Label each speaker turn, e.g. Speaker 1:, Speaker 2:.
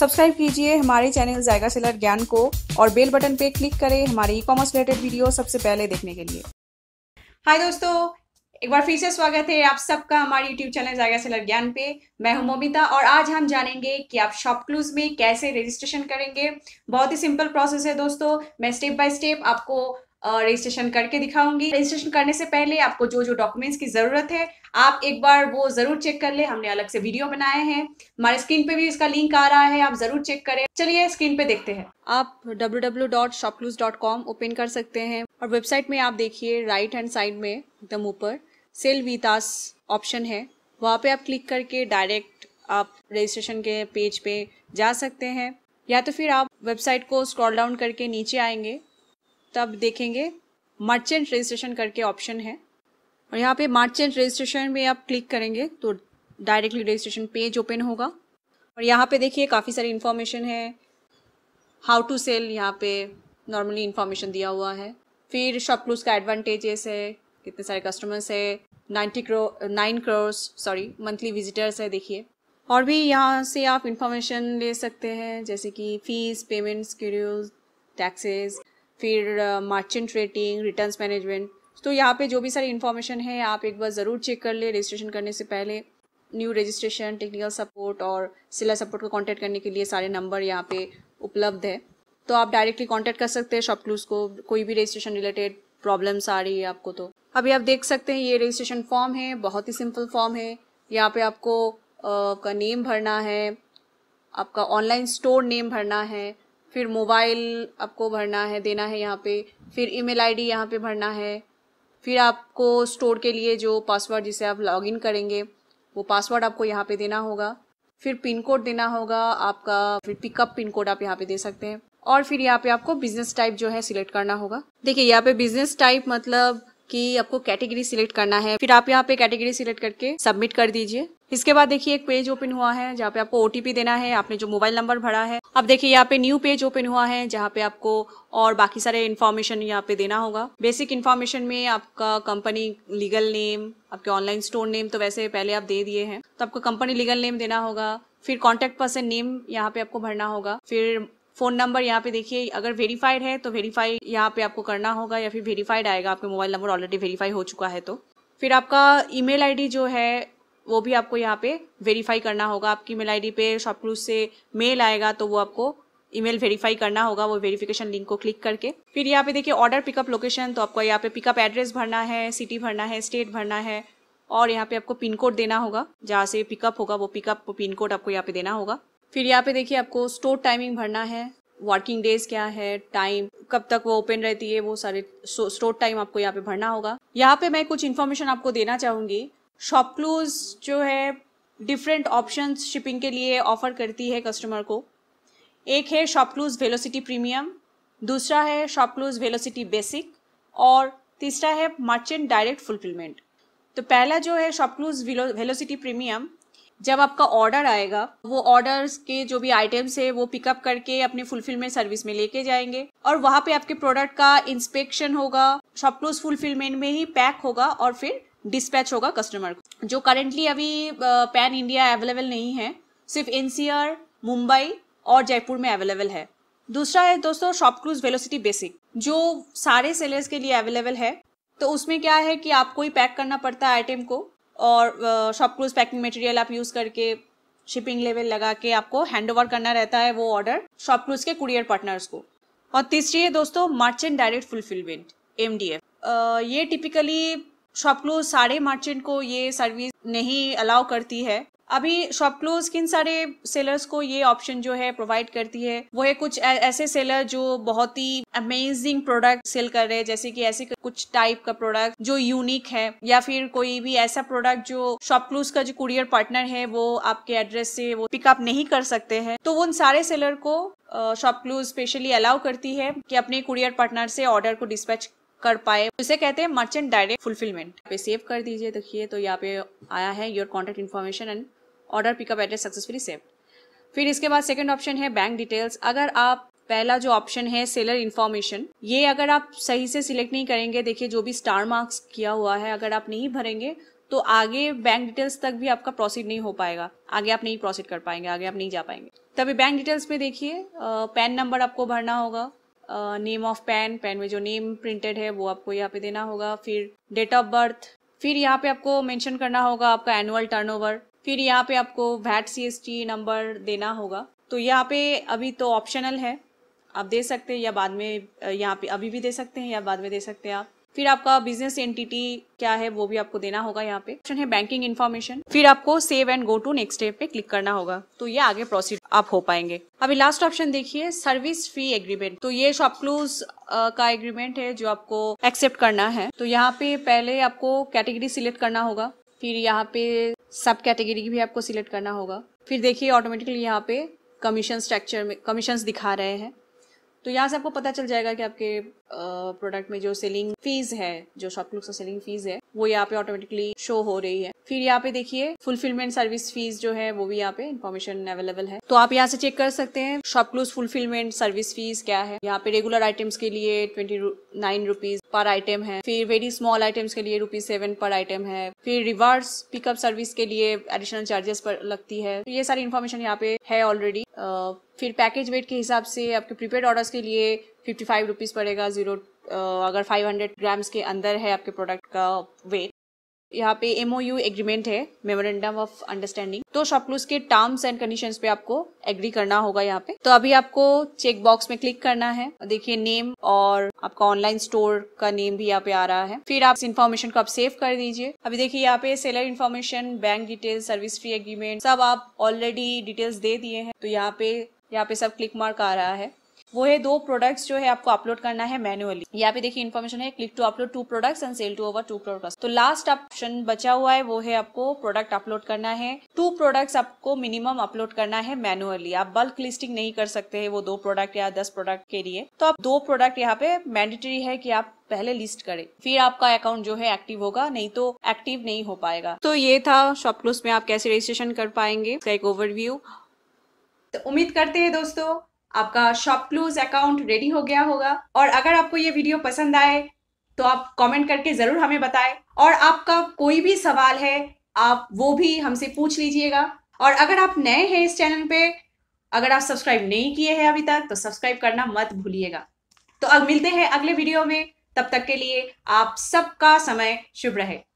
Speaker 1: subscribe कीजिए हमारे channel जायका seller ज्ञान को और बेल बटन पे क्लिक करें हमारे ई कॉमर्स रिलेटेड वीडियो सबसे पहले देखने के लिए हाय दोस्तों एक बार फिर से स्वागत है आप सबका हमारे यूट्यूब चैनल जायगा सेलर ज्ञान पे मैं हूं मोमिता और आज हम जानेंगे कि आप शॉपक्लूज में कैसे रजिस्ट्रेशन करेंगे बहुत ही सिंपल प्रोसेस है दोस्तों मैं स्टेप बाय स्टेप आपको रजिस्ट्रेशन करके दिखाऊंगी रजिस्ट्रेशन करने से पहले आपको जो जो डॉक्यूमेंट्स की ज़रूरत है आप एक बार वो ज़रूर चेक कर ले हमने अलग से वीडियो बनाए हैं हमारे स्क्रीन पे भी इसका लिंक आ रहा है आप ज़रूर चेक करें चलिए स्क्रीन पे देखते हैं आप www.shopclues.com ओपन कर सकते हैं और वेबसाइट में आप देखिए राइट हैंड साइड में एकदम ऊपर सेल वीतास ऑप्शन है वहाँ पर आप क्लिक करके डायरेक्ट आप रजिस्ट्रेशन के पेज पे जा सकते हैं या तो फिर आप वेबसाइट को स्क्रॉल डाउन करके नीचे आएंगे तब देखेंगे मर्चेंट रजिस्ट्रेशन करके ऑप्शन है और यहाँ पे मर्चेंट रजिस्ट्रेशन में आप क्लिक करेंगे तो डायरेक्टली रजिस्ट्रेशन पेज ओपन होगा और यहाँ पे देखिए काफ़ी सारी इन्फॉर्मेशन है हाउ टू सेल यहाँ पे नॉर्मली इन्फॉर्मेशन दिया हुआ है फिर शॉप क्लूज का एडवांटेजेस है कितने सारे कस्टमर्स है नाइन्टी क्रो nine crores sorry monthly visitors है देखिए और भी यहाँ से आप इन्फॉर्मेशन ले सकते हैं जैसे कि फ़ीस पेमेंट स्कड्यूल टैक्सेस फिर मार्चेंट रेटिंग रिटर्न मैनेजमेंट तो यहाँ पे जो भी सारी इन्फॉर्मेशन है आप एक बार ज़रूर चेक कर ले रजिस्ट्रेशन करने से पहले न्यू रजिस्ट्रेशन टेक्निकल सपोर्ट और सिला सपोर्ट को कांटेक्ट करने के लिए सारे नंबर यहाँ पे उपलब्ध है तो आप डायरेक्टली कांटेक्ट कर सकते हैं शॉप क्लूज को कोई भी रजिस्ट्रेशन रिलेटेड प्रॉब्लम्स आ रही है आपको तो अभी आप देख सकते हैं ये रजिस्ट्रेशन फॉर्म है बहुत ही सिंपल फॉर्म है यहाँ पे आपको आपका नेम भरना है आपका ऑनलाइन स्टोर नेम भरना है फिर मोबाइल आपको भरना है देना है यहाँ पे फिर ईमेल आईडी यहाँ पर भरना है फिर आपको स्टोर के लिए जो पासवर्ड जिसे आप लॉगिन करेंगे वो पासवर्ड आपको यहाँ पे देना होगा फिर पिन कोड देना होगा आपका फिर पिकअप पिन कोड आप यहाँ पे दे सकते हैं और फिर यहाँ पे आपको बिजनेस टाइप जो है सिलेक्ट करना होगा देखिए यहाँ पे बिजनेस टाइप मतलब कि आपको कैटेगरी सिलेक्ट करना है फिर आप यहाँ पे कैटेगरी सिलेक्ट करके सबमिट कर दीजिए इसके बाद देखिए एक पेज ओपन हुआ है जहाँ पे आपको ओटीपी देना है आपने जो मोबाइल नंबर भरा है अब देखिए यहाँ पे न्यू पेज ओपन हुआ है जहाँ पे आपको और बाकी सारे इन्फॉर्मेशन यहाँ पे देना होगा बेसिक इन्फॉर्मेशन में आपका कंपनी लीगल नेम आपके ऑनलाइन स्टोर नेम तो वैसे पहले आप दे दिए हैं तो आपको कंपनी लीगल नेम देना होगा फिर कॉन्टेक्ट पर्सन नेम यहाँ पे आपको भरना होगा फिर फ़ोन नंबर यहाँ पे देखिए अगर वेरीफाइड है तो वेरीफाई यहाँ पे आपको करना होगा या फिर वेरीफाइड आएगा आपके मोबाइल नंबर ऑलरेडी वेरीफाई हो चुका है तो फिर आपका ईमेल आईडी जो है वो भी आपको यहाँ पे वेरीफाई करना होगा आपकी ईमेल आईडी पे शॉपक्लूज से मेल आएगा तो वो आपको ईमेल वेरीफाई करना होगा वो वेरिफिकेशन लिंक को क्लिक करके फिर यहाँ पे देखिए ऑर्डर पिकअप लोकेशन तो आपको यहाँ पे पिकअप एड्रेस भरना है सिटी भरना है स्टेट भरना है और यहाँ पे आपको पिन कोड देना होगा जहाँ से पिकअप होगा वो पिकअप पिन कोड आपको यहाँ पे देना होगा फिर यहाँ पे देखिए आपको स्टोर टाइमिंग भरना है वर्किंग डेज क्या है टाइम कब तक वो ओपन रहती है वो सारे स्टोर टाइम आपको यहाँ पे भरना होगा यहाँ पे मैं कुछ इन्फॉर्मेशन आपको देना चाहूँगी शॉपक्लूज जो है डिफरेंट ऑप्शन शिपिंग के लिए ऑफर करती है कस्टमर को एक है शॉपक्लूज वेलोसिटी प्रीमियम दूसरा है शॉपक्लूज वेलोसिटी बेसिक और तीसरा है मर्चेंट डायरेक्ट फुलफिलमेंट तो पहला जो है शॉपक्लूज वेलोसिटी प्रीमियम जब आपका ऑर्डर आएगा वो ऑर्डर्स के जो भी आइटम्स है वो पिकअप करके अपने फुलफिलमेंट सर्विस में लेके जाएंगे और वहाँ पे आपके प्रोडक्ट का इंस्पेक्शन होगा शॉप क्लोज फुलफिलमेंट में ही पैक होगा और फिर डिस्पैच होगा कस्टमर को जो करेंटली अभी पैन इंडिया अवेलेबल नहीं है सिर्फ एनसीआर मुंबई और जयपुर में अवेलेबल है दूसरा है दोस्तों शॉप क्लूज वेलोसिटी बेसिक जो सारे सेलर्स के लिए अवेलेबल है तो उसमें क्या है कि आपको ही पैक करना पड़ता है आइटम को और शॉप क्लूज पैकिंग मटेरियल आप यूज़ करके शिपिंग लेवल लगा के आपको हैंड ओवर करना रहता है वो ऑर्डर शॉप क्लूज के कुरियर पार्टनर्स को और तीसरी है दोस्तों मर्चेंट डायरेक्ट फुलफिलमेंट एम ये टिपिकली शॉपक्लूज सारे मर्चेंट को ये सर्विस नहीं अलाउ करती है अभी शॉपक्लूज किन सारे सेलर्स को ये ऑप्शन जो है प्रोवाइड करती है वो है कुछ ऐसे सेलर जो बहुत ही अमेजिंग प्रोडक्ट सेल कर रहे हैं जैसे कि ऐसे कुछ टाइप का प्रोडक्ट जो यूनिक है या फिर कोई भी ऐसा प्रोडक्ट जो शॉपक्लूज का जो कुरियर पार्टनर है वो आपके एड्रेस से वो पिकअप नहीं कर सकते हैं तो उन सारे सेलर को शॉपक्लूज स्पेशली अलाउ करती है कि अपने कुरियर पार्टनर से ऑर्डर को डिस्पैच कर पाए उसे कहते हैं मर्चेंट डायरेक्ट फुलफिलमेंट पे सेव कर दीजिए देखिए तो यहाँ पे आया है your contact information and order pickup address successfully save फिर इसके बाद सेकेंड ऑप्शन है बैंक डिटेल्स अगर आप पहला जो ऑप्शन है सेलर इन्फॉर्मेशन ये अगर आप सही से सिलेक्ट नहीं करेंगे देखिए जो भी स्टार मार्क्स किया हुआ है अगर आप नहीं भरेंगे तो आगे बैंक डिटेल्स तक भी आपका प्रोसीड नहीं हो पाएगा आगे आप नहीं प्रोसीड कर पाएंगे आगे आप नहीं जा पाएंगे तभी बैंक डिटेल्स में देखिए पैन नंबर आपको भरना होगा नेम ऑफ पैन पैन में जो नेम प्रिंटेड है वो आपको यहाँ पे देना होगा फिर डेट ऑफ बर्थ फिर यहाँ पे आपको मेंशन करना होगा आपका एनुअल टर्नओवर फिर यहाँ पे आपको वैट टी नंबर देना होगा तो यहाँ पे अभी तो ऑप्शनल है आप दे सकते हैं या बाद में यहाँ पे अभी भी दे सकते हैं या बाद में दे सकते हैं आप फिर आपका बिजनेस एंटिटी क्या है वो भी आपको देना होगा यहाँ पे ऑप्शन है बैंकिंग इन्फॉर्मेशन फिर आपको save and go to next step पे क्लिक करना होगा तो ये आगे प्रोसीड आप हो पाएंगे अभी लास्ट ऑप्शन देखिए सर्विस फी एग्रीमेंट तो ये शॉपक्लूज का एग्रीमेंट है जो आपको एक्सेप्ट करना है तो यहाँ पे पहले आपको कैटेगरी सिलेक्ट करना होगा फिर यहाँ पे सब कैटेगरी की भी आपको सिलेक्ट करना होगा फिर देखिए ऑटोमेटिकली यहाँ पे कमीशन स्ट्रक्चर में कमीशन दिखा रहे हैं तो यहाँ से आपको पता चल जाएगा कि आपके प्रोडक्ट में जो सेलिंग फीस है जो शॉप क्लूक का सेलिंग फीस है वो यहाँ पे ऑटोमेटिकली शो हो रही है फिर यहाँ पे देखिए फुलफिलमेंट सर्विस फीस जो है वो भी यहाँ पे इन्फॉर्मेशन अवेलेबल है तो आप यहाँ से चेक कर सकते हैं शॉपक्लूज फुलफिलमेंट सर्विस फीस क्या है यहाँ पे रेगुलर आइटम्स के लिए twenty nine rupees per item है फिर वेरी स्मॉल आइटम्स के लिए रुपीज सेवन पर आइटम है फिर रिवर्स पिकअप सर्विस के लिए एडिशनल चार्जेस पर लगती है तो ये सारी इन्फॉर्मेशन यहाँ पे है ऑलरेडी फिर पैकेज वेट के हिसाब से आपके प्रीपेड ऑर्डर्स के लिए फिफ्टी फाइव रुपीज़ पड़ेगा जीरो अगर 500 ग्राम्स के अंदर है आपके प्रोडक्ट का वेट यहाँ पे एमओयू एग्रीमेंट है मेमोरेंडम ऑफ अंडरस्टैंडिंग तो शॉपक्लूज के टर्म्स एंड कंडीशंस पे आपको एग्री करना होगा यहाँ पे तो अभी आपको चेक बॉक्स में क्लिक करना है देखिए नेम और आपका ऑनलाइन स्टोर का नेम भी यहाँ पे आ रहा है फिर आप इस इन्फॉर्मेशन को आप सेव कर दीजिए अभी देखिए यहाँ पे seller information bank details service free agreement सब आप ऑलरेडी डिटेल्स दे दिए हैं तो यहाँ पे यहाँ पे सब क्लिक मार्क आ रहा है वो है दो प्रोडक्ट्स जो है आपको अपलोड करना है मैनुअली यहाँ पे देखिए इन्फॉर्मेशन है click to upload to products and sell to over to products तो लास्ट ऑप्शन बचा हुआ है वो है आपको प्रोडक्ट अपलोड करना है टू प्रोडक्ट्स आपको मिनिमम अपलोड करना है मैनुअली आप बल्क लिस्टिंग नहीं कर सकते है वो दो प्रोडक्ट या दस प्रोडक्ट के लिए तो आप दो प्रोडक्ट यहाँ पे मैंडेटरी है कि आप पहले लिस्ट करें फिर आपका अकाउंट जो है एक्टिव होगा नहीं तो एक्टिव नहीं हो पाएगा तो ये था शॉपक्लूज में आप कैसे रजिस्ट्रेशन कर पाएंगे एक ओवरव्यू तो उम्मीद करते हैं दोस्तों आपका शॉप क्लूज अकाउंट रेडी हो गया होगा और अगर आपको ये वीडियो पसंद आए तो आप कमेंट करके ज़रूर हमें बताएं और आपका कोई भी सवाल है आप वो भी हमसे पूछ लीजिएगा और अगर आप नए हैं इस चैनल पे अगर आप सब्सक्राइब नहीं किए हैं अभी तक तो सब्सक्राइब करना मत भूलिएगा तो अब मिलते हैं अगले वीडियो में तब तक के लिए आप सबका समय शुभ रहे